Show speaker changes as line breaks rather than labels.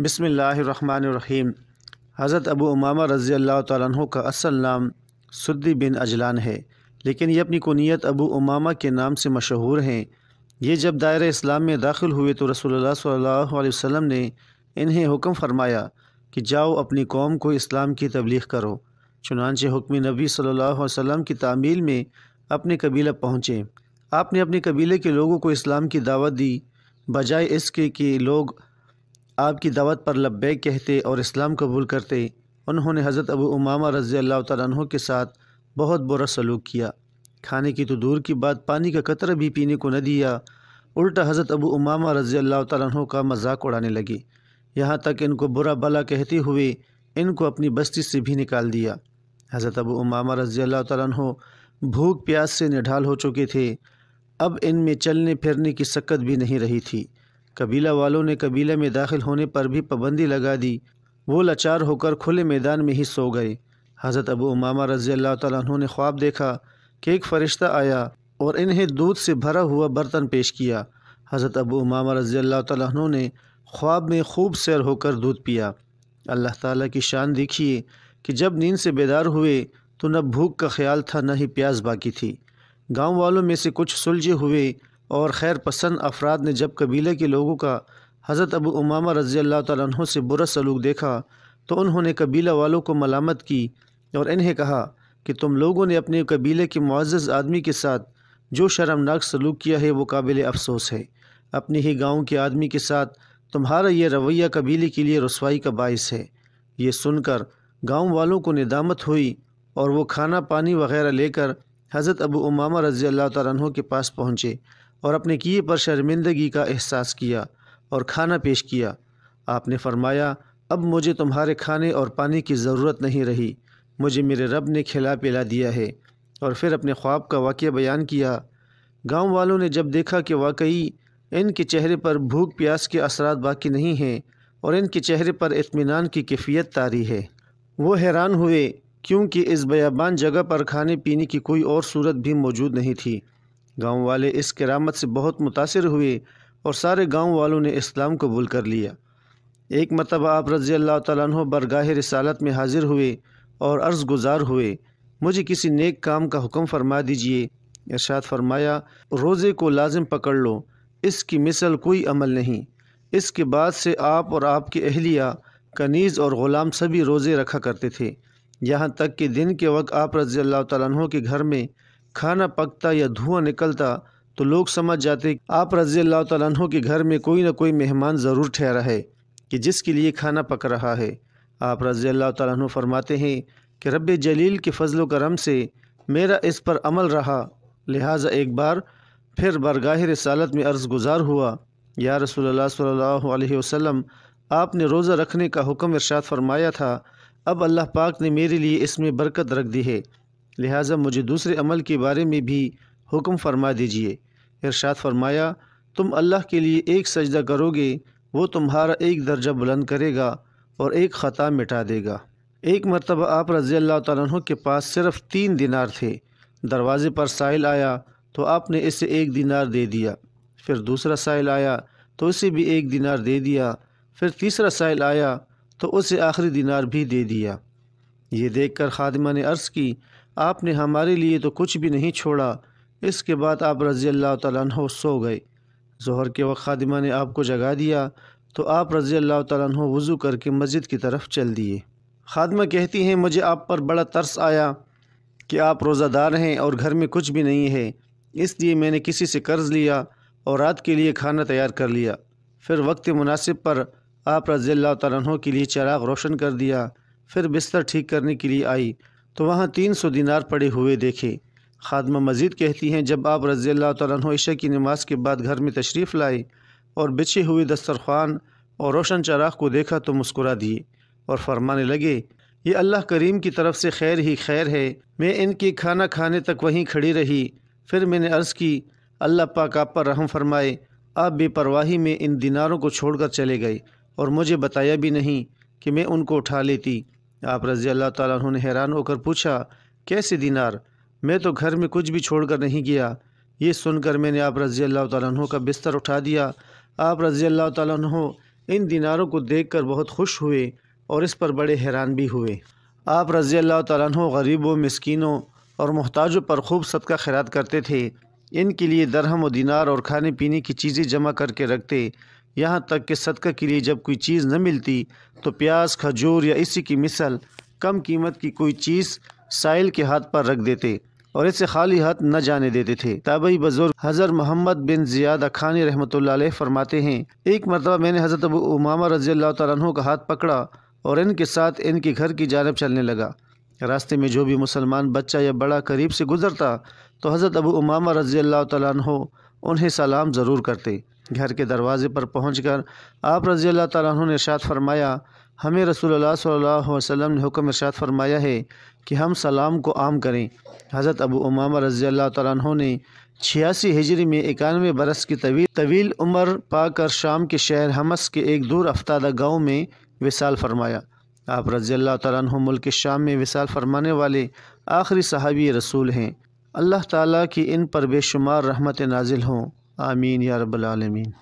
बसमीम हज़रत अबू उमामा रज़ी अल्लाह तु का असल नाम सुद्दी बिन अजलान है लेकिन ये अपनी कुनीत अबू उमामा के नाम से मशहूर हैं ये जब दायर इस्लाम में दाखिल हुए तो रसोल्ला वसम ने इन्हें हुक्म फरमाया कि जाओ अपनी कौम को इस्लाम की तबलीग करो चुनानच हुक्म नबी सल्ला वसम की तामील में अपने कबीला पहुँचे आपने अपने कबीले के लोगों को इस्लाम की दावत दी बजाय इसके कि लोग आपकी दावत पर लब्बैक कहते और इस्लाम कबूल करते उन्होंने हज़रत अबू उमामा रज़ी अल्लाह तह के साथ बहुत बुरा सलूक किया खाने की तो दूर की बात पानी का कतरा भी पीने को न दिया उल्टा हज़रत अबू उमामा रज़ी अल्लाह तह का मजाक उड़ाने लगी यहाँ तक इनको बुरा भला कहते हुए इनको अपनी बस्ती से भी निकाल दिया हज़रत अबू उमामा रज़ी अल्लाह तह भूख प्यास से निढाल हो चुके थे अब इनमें चलने फिरने की शक्त भी नहीं रही थी कबीला वालों ने कबीले में दाखिल होने पर भी पाबंदी लगा दी वो लाचार होकर खुले मैदान में ही सो गए हज़रत अबू उमामा रज़ी अल्लाह तु ने ख्वाब देखा कि एक फ़रिश्ता आया और इन्हें दूध से भरा हुआ बर्तन पेश किया हज़रत अबू उमामा रज़ी अल्लाह तु ने ख्वाब में खूब सैर होकर दूध पिया अल्लाह ताला की शान देखिए कि जब नींद से बेदार हुए तो न भूख का ख्याल था न ही प्यास बाकी थी गाँव वालों में से कुछ सुलझे हुए और खैर पसंद अफराद ने जब कबीले के लोगों का हज़रत अबू उमामा रज़ी अल्लाह तह से बुरा सलूक देखा तो उन्होंने कबीला वालों को मलामत की और इन्हें कहा कि तुम लोगों ने अपने कबीले के मुआज़ आदमी के साथ जो शर्मनाक सलूक किया है वो काबिल अफसोस है अपने ही गाँव के आदमी के साथ तुम्हारा ये रवैया कबीले के लिए रसवाई का बायस है ये सुनकर गाँव वालों को निदामत हुई और वो खाना पानी वगैरह लेकर हज़रत अबू उमामा रज़ी अल्लाह तह के पास पहुँचे और अपने किए पर शर्मिंदगी का एहसास किया और खाना पेश किया आपने फरमाया अब मुझे तुम्हारे खाने और पानी की ज़रूरत नहीं रही मुझे मेरे रब ने खिला पिला दिया है और फिर अपने ख्वाब का वाक्य बयान किया गांव वालों ने जब देखा कि वाकई इनके चेहरे पर भूख प्यास के असरा बाकी नहीं हैं और इनके चेहरे पर इतमान की कैफियत तारी है वो हैरान हुए क्योंकि इस बयाबान जगह पर खाने पीने की कोई और सूरत भी मौजूद नहीं थी गांव वाले इस करामत से बहुत मुतासर हुए और सारे गांव वालों ने इस्लाम कबूल कर लिया एक मरतबा आप रज़ी अल्लाह तु बरगाह रसालत में हाजिर हुए और अर्ज़ गुजार हुए मुझे किसी नेक काम का हुक्म फरमा दीजिए इर्शाद फरमाया रोज़े को लाजिम पकड़ लो इसकी मिसल कोई अमल नहीं इसके बाद से आप और आपके अहलिया कनीज़ और ग़ुलाम सभी रोज़े रखा करते थे यहाँ तक कि दिन के वक्त आप रज़ी अल्लाह तु के घर में खाना पकता या धुआं निकलता तो लोग समझ जाते आप रज़ी अल्लाह तु के घर में कोई ना कोई मेहमान ज़रूर ठहरा है कि जिसके लिए खाना पक रहा है आप रज़ी अल्लाह तु फरमाते हैं कि रब जलील के फजल करम से मेरा इस पर अमल रहा लिहाजा एक बार फिर बरगाह रसालत में अर्ज़ गुजार हुआ या रसोल्ला सल्लल्लाहु अलैहि वसल्लम आपने रोज़ा रखने का हुक्म इरशाद फरमाया था अब अल्लाह पाक ने मेरे लिए इसमें बरकत रख दी है लिहाजा मुझे दूसरे अमल के बारे में भी हुक्म फरमा दीजिए इरशाद फरमाया तुम अल्लाह के लिए एक सजदा करोगे वो तुम्हारा एक दर्जा बुलंद करेगा और एक ख़ता मिटा देगा एक मरतबा आप रज़ी अल्लाह तु के पास सिर्फ़ तीन दिनार थे दरवाज़े पर साइल आया तो आपने इसे एक दिनार दे दिया फिर दूसरा साइल आया तो उसे भी एक दिनार दे दिया फिर तीसरा साइल आया तो उसे आखिरी दिनार भी दे दिया ये देखकर खादिमा ने अर्ज़ की आपने हमारे लिए तो कुछ भी नहीं छोड़ा इसके बाद आप रज़ी अल्लाह तह सो गए जहर के वक्त खादिमा ने आपको जगा दिया तो आप रज़ी अल्लाह तह वज़ू करके मस्जिद की तरफ चल दिए खादमा कहती हैं मुझे आप पर बड़ा तरस आया कि आप रोज़ादार हैं और घर में कुछ भी नहीं है इसलिए मैंने किसी से कर्ज़ लिया और रात के लिए खाना तैयार कर लिया फिर वक्त मुनासिब पर आप रज़ी अल्लाह तह के लिए चराग रोशन कर दिया फिर बिस्तर ठीक करने के लिए आई तो वहाँ तीन सौ दिनार पड़े हुए देखे खादमा मजीद कहती हैं जब आप रज़ी अल्लाह तैशा की नमाज के बाद घर में तशरीफ़ लाए और बिछे हुए दस्तरखान और रोशन चराग को देखा तो मुस्कुरा दिए और फरमाने लगे ये अल्लाह करीम की तरफ से खैर ही खैर है मैं इनके खाना खाने तक वहीं खड़ी रही फिर मैंने अर्ज़ की अल्लाह पाक आप पर रहम फरमाए आप बेपरवाही में इन दिनारों को छोड़कर चले गए और मुझे बताया भी नहीं कि मैं उनको उठा लेती आप रज़ी अल्लाह तु ने हैरान होकर पूछा कैसे दीनार मैं तो घर में कुछ भी छोड़कर नहीं गया ये सुनकर मैंने आप रज़ी अल्लाह तु का बिस्तर उठा दिया आप रज़ी अल्लाह तु इन दीनारों को देख कर बहुत खुश हुए और इस पर बड़े हैरान भी हुए आप रज़ी अल्लाह तु गरीबों मस्किनों और मोहताजों पर खूब सदका खैरात करते थे इनके लिए दरहम और दीनार और खाने पीने की चीज़ें जमा करके रखते यहाँ तक कि सदका के लिए जब कोई चीज़ न मिलती तो प्याज खजूर या इसी की मिसल कम कीमत की कोई चीज़ साइल के हाथ पर रख देते और इसे खाली हाथ न जाने देते थे तबई बजुर्ग हज़र मोहम्मद बिन जियादा खानी रहमत फरमाते हैं एक मरतबा मैंने हज़रत अबू उमामा रजी अल्लाह तहों का हाथ पकड़ा और इनके साथ इनके घर की जानब चलने लगा रास्ते में जो भी मुसलमान बच्चा या बड़ा करीब से गुज़रता तो हज़रत अबू उमामा रजी अल्लाह तहों उन्हें सलाम ज़रूर करते घर के दरवाजे पर पहुँच कर आप रज़ी अल्लाह तु ने इर्शाद फरमाया हमें रसूल सल्ला वसम ने हुक्म इर्शाद फरमाया है कि हम सलाम को आम करें हज़रत अबू उमामा रज़ी अल्लाह तु ने छियासी हिजरी में इक्यानवे बरस की तवील तवील उम्र पाकर शाम के शहर हमस के एक दूर अफ्तादा गाँव में विसाल फरमाया आप रज़ी अल्लाह तु मुल्क शाम में विसाल फरमाने वाले आखिरी सहाबी रसूल हैं अल्लाह ताला की इन पर बेशुमार रहमत नाजिल हों आमीन या रब्बल आलमीन